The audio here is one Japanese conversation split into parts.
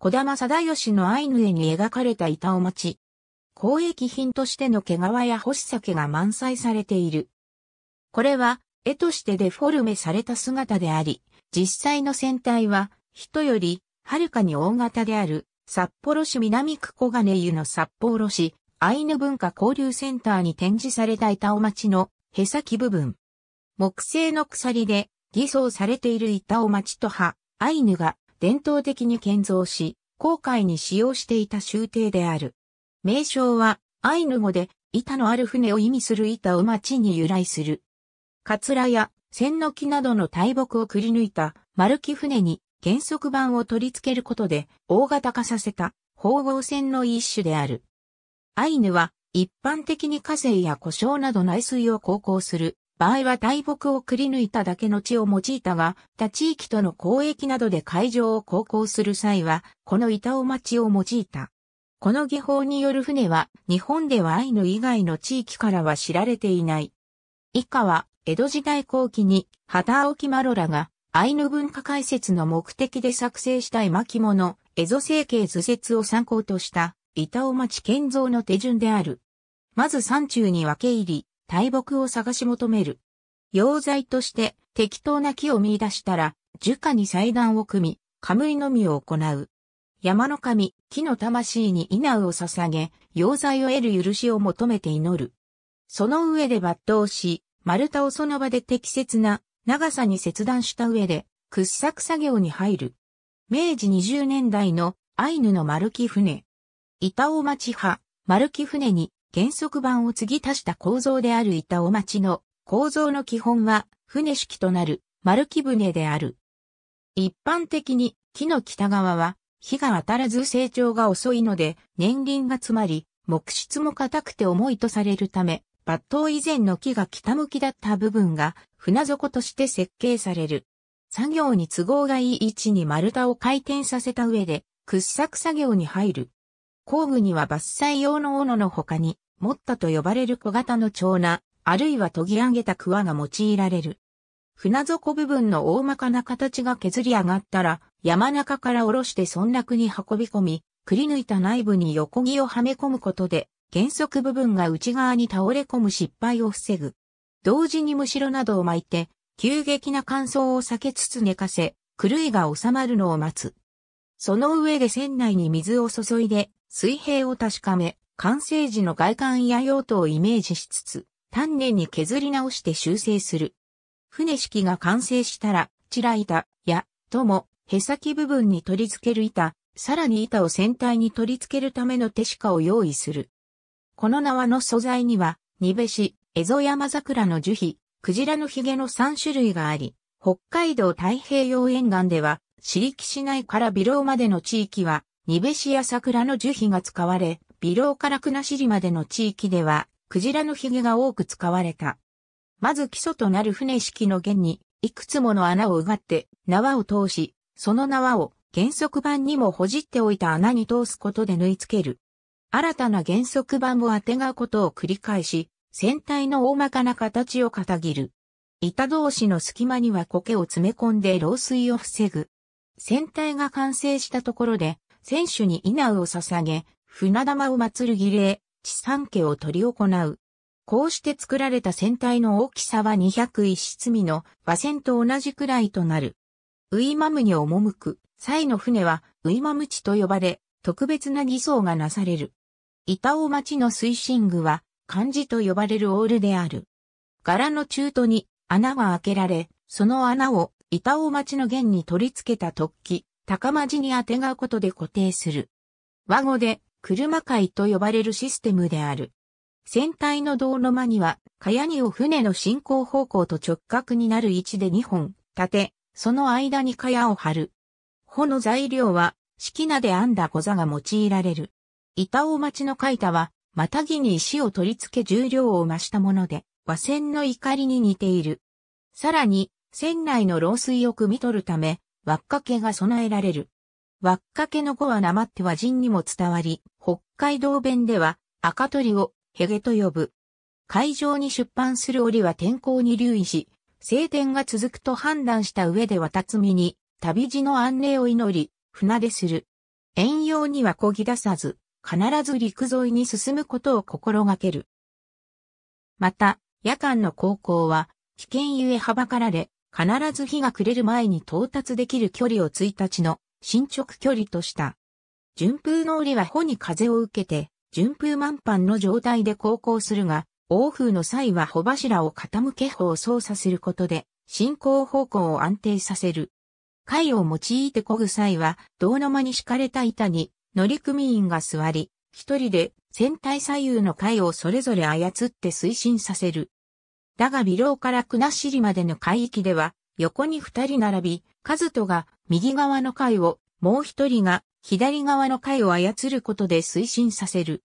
小玉貞義のアイヌ絵に描かれた板を持ち、交易品としての毛皮や干し酒が満載されている。これは絵としてデフォルメされた姿であり、実際の船体は人よりはるかに大型である札幌市南区小金湯の札幌市アイヌ文化交流センターに展示された板尾町のへさき部分。木製の鎖で偽装されている板尾町と葉、アイヌが伝統的に建造し、航海に使用していた舟邸である。名称は、アイヌ語で、板のある船を意味する板を町に由来する。カツラや、千の木などの大木をくり抜いた、丸木船に、原則板を取り付けることで、大型化させた、縫合船の一種である。アイヌは、一般的に火星や故障など内水を航行する場合は大木をくり抜いただけの地を用いたが、他地域との交易などで海上を航行する際は、この板尾町を用いた。この技法による船は、日本ではアイヌ以外の地域からは知られていない。以下は、江戸時代後期に、畑青木マロラが、アイヌ文化解説の目的で作成した絵巻物、江戸整形図説を参考とした、板尾町建造の手順である。まず山中に分け入り、大木を探し求める。溶剤として適当な木を見出したら、樹下に祭壇を組み、カムイのみを行う。山の神、木の魂に稲を捧げ、溶剤を得る許しを求めて祈る。その上で抜刀し、丸太をその場で適切な長さに切断した上で、掘削作業に入る。明治20年代のアイヌの丸木船。板尾町派、丸木船に原則版を継ぎ足した構造である板尾町の構造の基本は船式となる丸木船である。一般的に木の北側は日が当たらず成長が遅いので年輪が詰まり木質も硬くて重いとされるため抜刀以前の木が北向きだった部分が船底として設計される。作業に都合がいい位置に丸太を回転させた上で掘削作業に入る。工具には伐採用の斧の他に、モッタと呼ばれる小型の長な、あるいは研ぎ上げた桑が用いられる。船底部分の大まかな形が削り上がったら、山中から下ろして村落に運び込み、くり抜いた内部に横木をはめ込むことで、原則部分が内側に倒れ込む失敗を防ぐ。同時にむしろなどを巻いて、急激な乾燥を避けつつ寝かせ、狂いが収まるのを待つ。その上で船内に水を注いで、水平を確かめ、完成時の外観や用途をイメージしつつ、丹念に削り直して修正する。船式が完成したら、チラ板、や、とも、へさき部分に取り付ける板、さらに板を船体に取り付けるための手かを用意する。この縄の素材には、ニベシ、エゾヤマザクラの樹皮、クジラのヒゲの3種類があり、北海道太平洋沿岸では、シリし市内からビローまでの地域は、ニベシや桜の樹皮が使われ、微老から国後までの地域では、クジラの髭が多く使われた。まず基礎となる船式の弦に、いくつもの穴をうがって、縄を通し、その縄を原則板にもほじっておいた穴に通すことで縫い付ける。新たな原則板をあてがうことを繰り返し、船体の大まかな形を片切る。板同士の隙間には苔を詰め込んで漏水を防ぐ。船体が完成したところで、選手に稲を捧げ、船玉を祀る儀礼、地産家を取り行う。こうして作られた船体の大きさは201室身の和船と同じくらいとなる。ウイマムに赴く、際の船はウイマム地と呼ばれ、特別な偽装がなされる。板尾町の水深具は、漢字と呼ばれるオールである。柄の中途に穴が開けられ、その穴を板尾町の弦に取り付けた突起、高間地にあてがうことで固定する。和語で、車界と呼ばれるシステムである。船体の道路間には、かやにを船の進行方向と直角になる位置で2本立て、その間にかやを張る。穂の材料は、式名で編んだ小座が用いられる。板尾町の書いたは、またぎに石を取り付け重量を増したもので、和船の怒りに似ている。さらに、船内の漏水を汲み取るため、輪っかけが備えられる。輪っかけの語はなまって和人にも伝わり、北海道弁では赤鳥をヘゲと呼ぶ。会場に出版する折は天候に留意し、晴天が続くと判断した上で渡摘みに、旅路の安寧を祈り、船出する。遠洋には漕ぎ出さず、必ず陸沿いに進むことを心がける。また、夜間の航行は、危険ゆえはばかられ、必ず日が暮れる前に到達できる距離を1日の進捗距離とした。順風の折は帆に風を受けて、順風満帆の状態で航行するが、大風の際は帆柱を傾け帆を操作することで、進行方向を安定させる。貝を用いて漕ぐ際は、道の間に敷かれた板に乗組員が座り、一人で船体左右の貝をそれぞれ操って推進させる。だが微老から国りまでの海域では、横に二人並び、カズトが右側の海を、もう一人が左側の海を操ることで推進させる。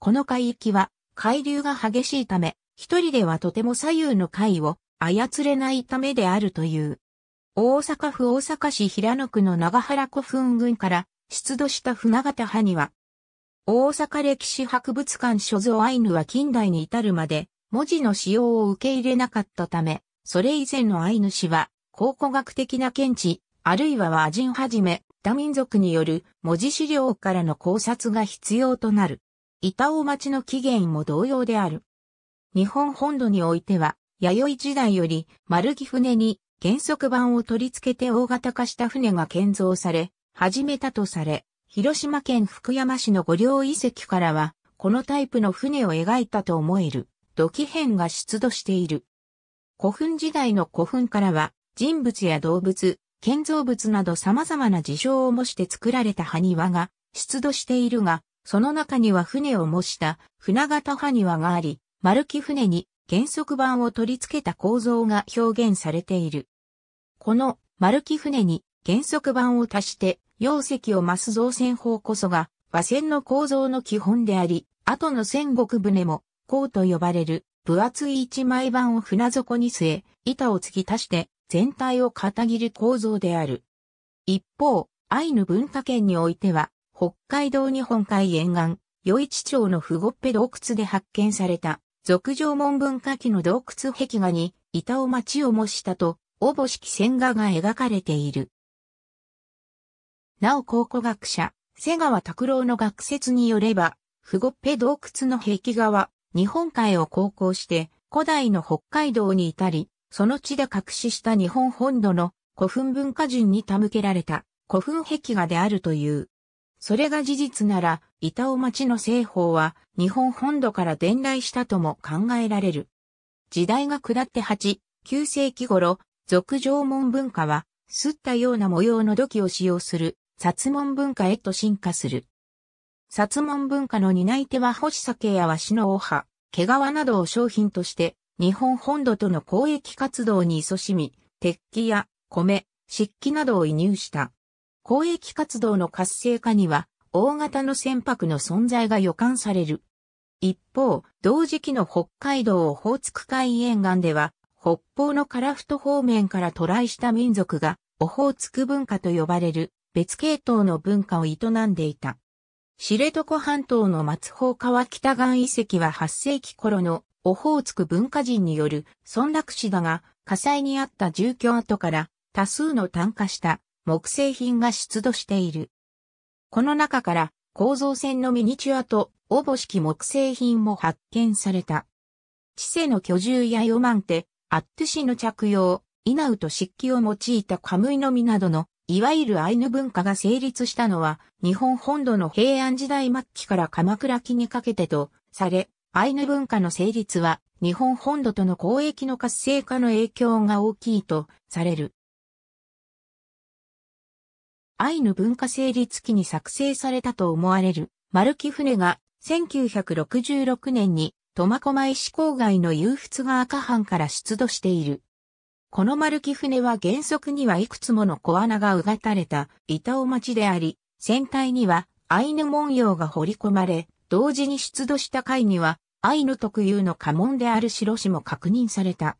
この海域は、海流が激しいため、一人ではとても左右の海を操れないためであるという。大阪府大阪市平野区の長原古墳群から出土した船形派には、大阪歴史博物館所蔵アイヌは近代に至るまで文字の使用を受け入れなかったため、それ以前のアイヌ氏は、考古学的な見地、あるいは和人はじめ、他民族による文字資料からの考察が必要となる。板尾町の起源も同様である。日本本土においては、弥生時代より丸木船に原則板を取り付けて大型化した船が建造され、始めたとされ、広島県福山市の五稜遺跡からは、このタイプの船を描いたと思える。土器片が出土している。古墳時代の古墳からは、人物や動物、建造物など様々な事象を模して作られた埴輪が出土しているが、その中には船を模した船型埴輪があり、丸木船に原則板を取り付けた構造が表現されている。この丸木船に原則板を足して容積を増す造船法こそが和船の構造の基本であり、後の戦国船も甲と呼ばれる分厚い一枚板を船底に据え、板を突き足して全体を片切る構造である。一方、アイヌ文化圏においては、北海道日本海沿岸、余市町のフゴッペ洞窟で発見された、俗上文文化期の洞窟壁画に、板を町を模したと、おぼしき線画が描かれている。なお考古学者、瀬川拓郎の学説によれば、フゴッペ洞窟の壁画は、日本海を航行して古代の北海道に至り、その地で隠しした日本本土の古墳文化人に手向けられた古墳壁画であるという。それが事実なら、板尾町の西方は日本本土から伝来したとも考えられる。時代が下って8、9世紀頃、俗縄文文化は、すったような模様の土器を使用する、殺門文化へと進化する。薩門文化の担い手は星酒や和紙の尾葉、毛皮などを商品として、日本本土との交易活動に勤しみ、鉄器や米、漆器などを移入した。交易活動の活性化には、大型の船舶の存在が予感される。一方、同時期の北海道オホーツク海沿岸では、北方の樺太方面から渡来した民族が、オホーツク文化と呼ばれる別系統の文化を営んでいた。知床半島の松方川北岸遺跡は8世紀頃のオホーツク文化人による村落死だが、火災にあった住居跡から多数の炭化した木製品が出土している。この中から構造船のミニチュアとおぼしき木製品も発見された。知性の居住やヨマンテ、アットゥシの着用、イナウと漆器を用いたカムイの実などのいわゆるアイヌ文化が成立したのは、日本本土の平安時代末期から鎌倉期にかけてとされ、アイヌ文化の成立は、日本本土との交易の活性化の影響が大きいとされる。アイヌ文化成立期に作成されたと思われる、丸木船が、1966年に、苫小牧市郊外の遊仏が赤藩から出土している。この丸木船は原則にはいくつもの小穴がうがたれた板尾町であり、船体にはアイヌ文様が彫り込まれ、同時に出土した貝にはアイヌ特有の家紋である白紙も確認された。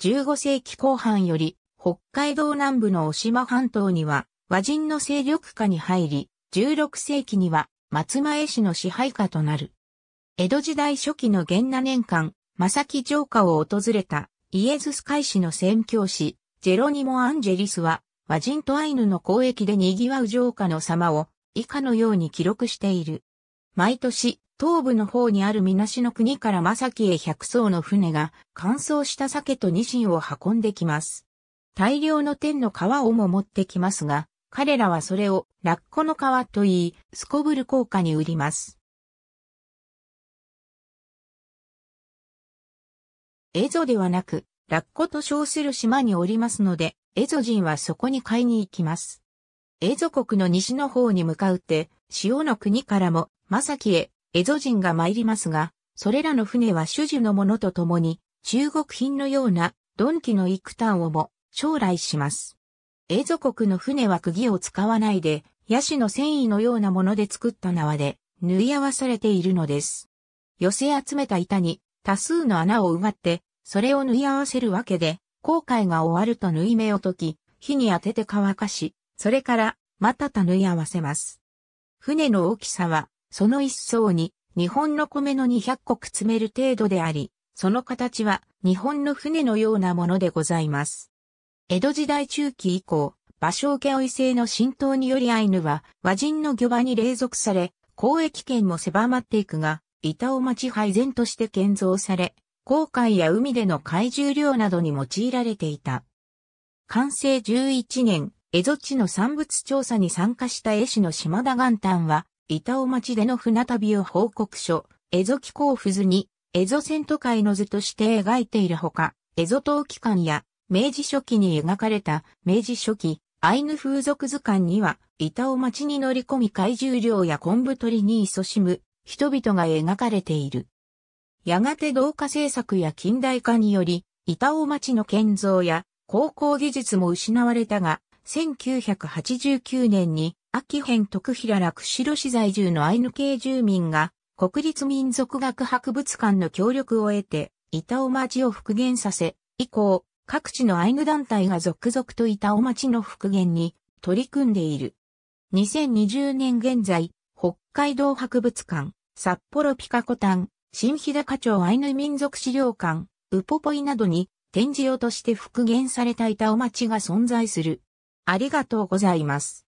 15世紀後半より北海道南部の渡島半島には和人の勢力下に入り、16世紀には松前市の支配下となる。江戸時代初期の元那年間、正木城下を訪れたイエズス会士の宣教師、ジェロニモ・アンジェリスは、和人とアイヌの交易で賑わう城下の様を、以下のように記録している。毎年、東部の方にあるみなしの国からマサキへ100艘の船が、乾燥した鮭とニシンを運んできます。大量の天の皮をも持ってきますが、彼らはそれをラッコの皮と言い、すこぶる効果に売ります。エゾではなく、ラッコと称する島におりますので、エゾ人はそこに買いに行きます。エゾ国の西の方に向かうて、潮の国からも、マサキへ、エゾ人が参りますが、それらの船は種々のものとともに、中国品のような、鈍器の幾ンをも、将来します。エゾ国の船は釘を使わないで、ヤシの繊維のようなもので作った縄で、縫い合わされているのです。寄せ集めた板に多数の穴を埋まって、それを縫い合わせるわけで、航海が終わると縫い目を解き、火に当てて乾かし、それからまたた縫い合わせます。船の大きさは、その一層に日本の米の200個詰める程度であり、その形は日本の船のようなものでございます。江戸時代中期以降、芭蕉家おい勢の浸透によりアイヌは和人の漁場に隷属され、交易圏も狭まっていくが、板尾町廃前として建造され、航海や海での海重漁などに用いられていた。完成11年、江戸地の産物調査に参加した絵師の島田元旦は、板尾町での船旅を報告書、江戸気候布図に、江戸戦都会の図として描いているほか、江戸陶器館や、明治初期に描かれた、明治初期、アイヌ風俗図鑑には、板尾町に乗り込み海獣漁や昆布取りに勤しむ、人々が描かれている。やがて同化政策や近代化により、板尾町の建造や高校技術も失われたが、1989年に秋編徳平楽城市在住のアイヌ系住民が国立民族学博物館の協力を得て板尾町を復元させ、以降各地のアイヌ団体が続々と板尾町の復元に取り組んでいる。2020年現在、海道博物館、札幌ピカコタン、新日高町アイヌ民族資料館、ウポポイなどに展示用として復元された板お町が存在する。ありがとうございます。